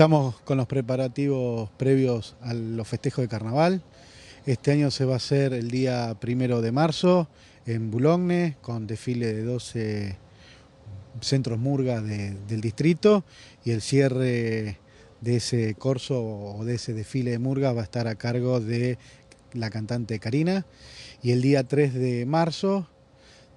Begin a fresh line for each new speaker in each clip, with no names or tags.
Estamos con los preparativos previos a los festejos de carnaval. Este año se va a hacer el día primero de marzo en Boulogne, con desfile de 12 centros murga del distrito y el cierre de ese corso o de ese desfile de murgas va a estar a cargo de la cantante Karina. Y el día 3 de marzo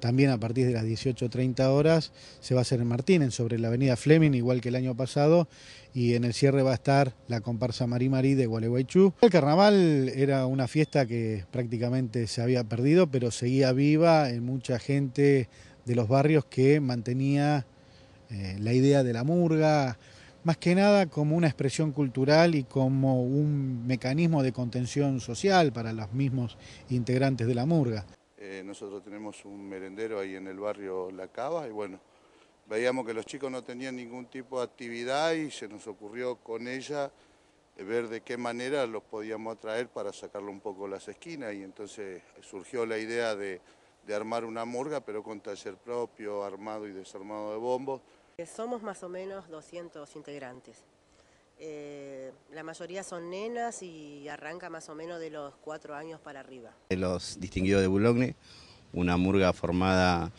también a partir de las 18.30 horas se va a hacer en Martínez, sobre la avenida Fleming, igual que el año pasado, y en el cierre va a estar la comparsa Marí Marí de Gualeguaychú. El carnaval era una fiesta que prácticamente se había perdido, pero seguía viva en mucha gente de los barrios que mantenía eh, la idea de la murga, más que nada como una expresión cultural y como un mecanismo de contención social para los mismos integrantes de la murga.
Eh, nosotros tenemos un merendero ahí en el barrio La Cava y bueno, veíamos que los chicos no tenían ningún tipo de actividad y se nos ocurrió con ella eh, ver de qué manera los podíamos atraer para sacarle un poco las esquinas y entonces eh, surgió la idea de, de armar una murga pero con taller propio, armado y desarmado de bombos.
Somos más o menos 200 integrantes. Eh, la mayoría son nenas y arranca más o menos de los cuatro años para arriba.
Los distinguidos de Boulogne, una murga formada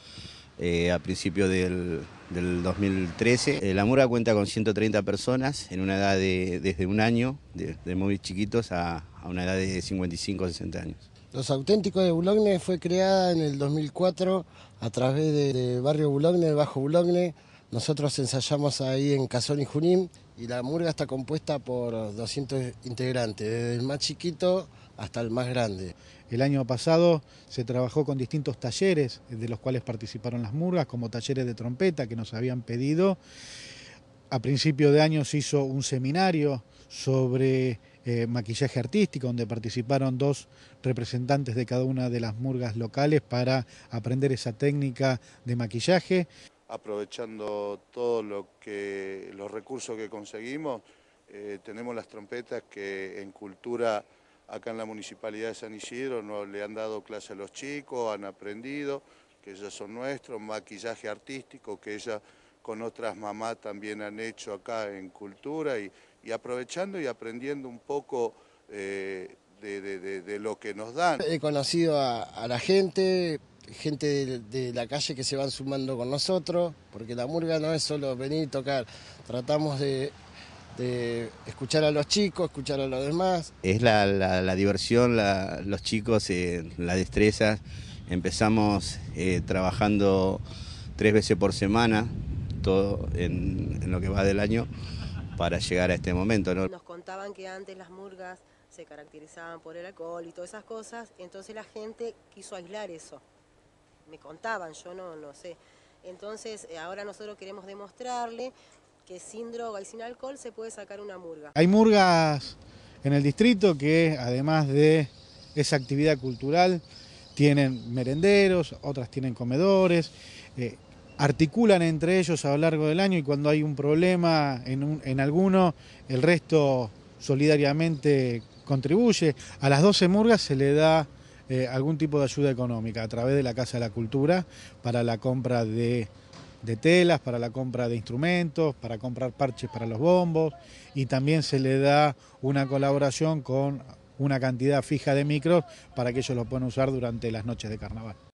eh, a principios del, 2013. Eh, la murga cuenta con 130 personas en una edad de desde un año, de, muy chiquitos a, una edad de 55 o 60
años. Los Auténticos de Boulogne fue creada en el 2004 a través del barrio Boulogne, Bajo Boulogne, nosotros ensayamos ahí en Casón y Junín y la murga
está compuesta por 200 integrantes, desde el más chiquito hasta el más grande. El año pasado se trabajó con distintos talleres de los cuales participaron las murgas, como talleres de trompeta que nos habían pedido. A principio de año se hizo un seminario sobre eh, maquillaje artístico, donde participaron dos representantes de cada una de las murgas locales para aprender esa técnica de maquillaje
aprovechando todo lo que los recursos que conseguimos. Eh, tenemos las trompetas que en cultura acá en la municipalidad de San Isidro no le han dado clase a los chicos, han aprendido que ellas son nuestros, maquillaje artístico que ellas con otras mamás también han hecho acá en cultura y, aprovechando y aprendiendo un poco eh, de, lo que nos dan. He
conocido a la gente, gente de, la calle que se van sumando con nosotros, porque la murga no es solo venir y tocar, tratamos de, escuchar a los chicos, escuchar a los demás.
Es la, diversión, los chicos, eh, la destreza. Empezamos eh, trabajando tres veces por semana, todo en, lo que va del año, para llegar a este momento. Nos
contaban que antes las murgas se caracterizaban por el alcohol y todas esas cosas, entonces la gente quiso aislar eso me contaban, yo no, no sé. Entonces, eh, ahora nosotros queremos demostrarle que sin droga y sin alcohol se puede sacar una murga. Hay
murgas en el distrito que, además de esa actividad cultural, tienen merenderos, otras tienen comedores, eh, articulan entre ellos a lo largo del año y cuando hay un problema en, en alguno, el resto solidariamente contribuye. A las 12 murgas se le da eh, algún tipo de ayuda económica a través de la Casa de la Cultura para la compra de, de telas, para la compra de instrumentos, para comprar parches para los bombos y también se le da una colaboración con una cantidad fija de micros para que ellos lo puedan usar durante las noches de carnaval.